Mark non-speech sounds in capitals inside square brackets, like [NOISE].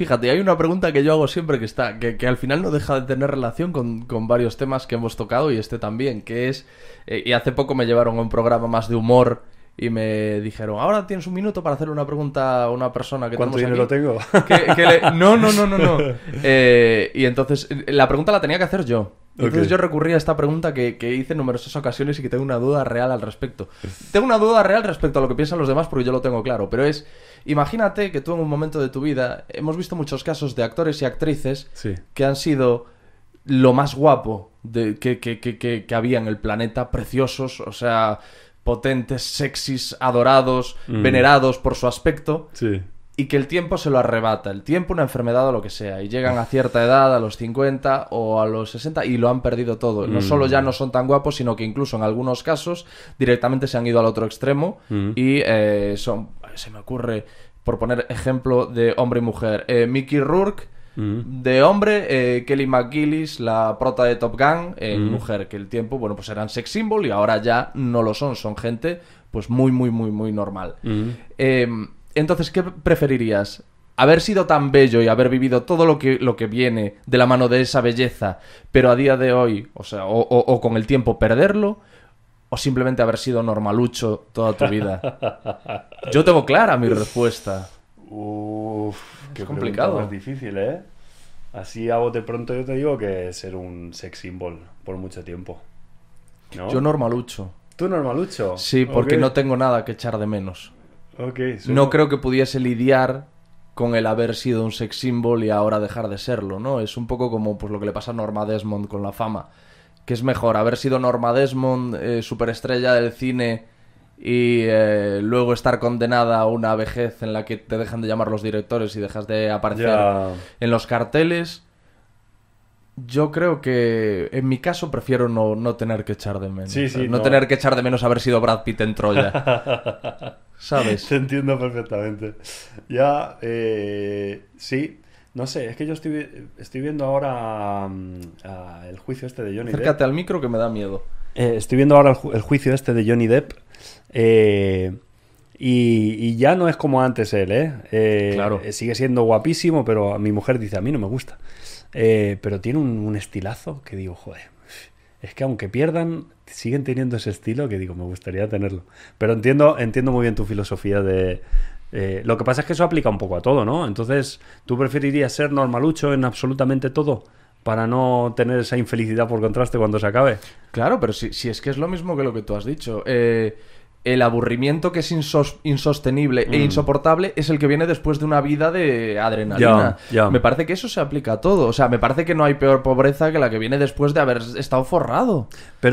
Fíjate, hay una pregunta que yo hago siempre que está, que, al final no deja de tener relación con, con, varios temas que hemos tocado y este también, que es, eh, y hace poco me llevaron a un programa más de humor y me dijeron, ahora tienes un minuto para hacer una pregunta a una persona que ¿Cuánto dinero tengo? No, no, no, no, no. [LAUGHS] Eh, y entonces, la pregunta la tenía que hacer yo. Entonces yo recurrí a esta pregunta que, hice en numerosas ocasiones y que tengo una duda real al respecto. Tengo una duda real respecto a lo que piensan los demás porque yo lo tengo claro, pero es, imagínate que tú en un momento de tu vida, hemos visto muchos casos de actores y actrices que han sido lo más guapo de, que, que, había en el planeta, preciosos, o sea, potentes, sexys, adorados, mm. venerados por su aspecto. Sí y que el tiempo se lo arrebata. El tiempo, una enfermedad o lo que sea. Y llegan a cierta edad, a los 50 o a los 60, y lo han perdido todo. No solo ya mm. no son tan guapos, sino que incluso en algunos casos directamente se han ido al otro extremo mm. y eh, son. Se me ocurre, por poner ejemplo de hombre y mujer, eh, Mickey Rourke. Mm. De hombre, eh, Kelly McGillis, la prota de Top Gun, mujer, que el tiempo, bueno, pues eran sex symbol y ahora ya no lo son, son gente pues muy, muy, muy, muy normal. Em, entonces, ¿qué preferirías? haber sido tan bello y haber vivido todo lo que, lo que viene de la mano de esa belleza, pero a día de hoy, o sea, o, con el tiempo perderlo, o simplemente haber sido normalucho toda tu vida. [LAUGHS] Yo tengo clara mi respuesta. Uf, qué complicado. Es difícil, ¿eh? Así hago de pronto yo te digo que ser un sex symbol por mucho tiempo. Yo normalucho. ¿Tú normalucho? Sí, porque no tengo nada que echar de menos. No creo que pudiese lidiar con el haber sido un sex symbol y ahora dejar de serlo, ¿no? Es un poco como pues, lo que le pasa a Norma Desmond con la fama. Que es mejor haber sido Norma Desmond, eh, superestrella del cine, y eh, luego estar condenada a una vejez en la que te dejan de llamar los directores y dejas de aparecer en los carteles yo creo que en mi caso prefiero no, tener que echar de menos. Sí, sí, no, tener que echar de menos haber sido Brad Pitt en Troya. [LAUGHS] ¿Sabes? Te entiendo perfectamente. Ya, eh, sí. No sé, es que yo estoy, estoy viendo ahora mm, el juicio este de Johnny Acércate al micro que me da miedo. Eh, estoy viendo ahora el, el, juicio este de Johnny Depp. Eh, y, ya no es como antes él, ¿eh? eh claro. Eh, sigue siendo guapísimo, pero a mi mujer dice, a mí no me gusta. Eh, pero tiene un, estilazo que digo, joder, es que aunque pierdan, siguen teniendo ese estilo que digo, me gustaría tenerlo. Pero entiendo, entiendo muy bien tu filosofía de... lo que pasa es que eso aplica un poco a todo, ¿no? Entonces, ¿tú preferirías ser normalucho en absolutamente todo? para no tener esa infelicidad por contraste cuando se acabe. Claro, pero si, es que es lo mismo que lo que tú has dicho. Eh, el aburrimiento que es insostenible e mm. insoportable es el que viene después de una vida de adrenalina. Me parece que eso se aplica a todo. O sea, me parece que no hay peor pobreza que la que viene después de haber estado forrado. Pero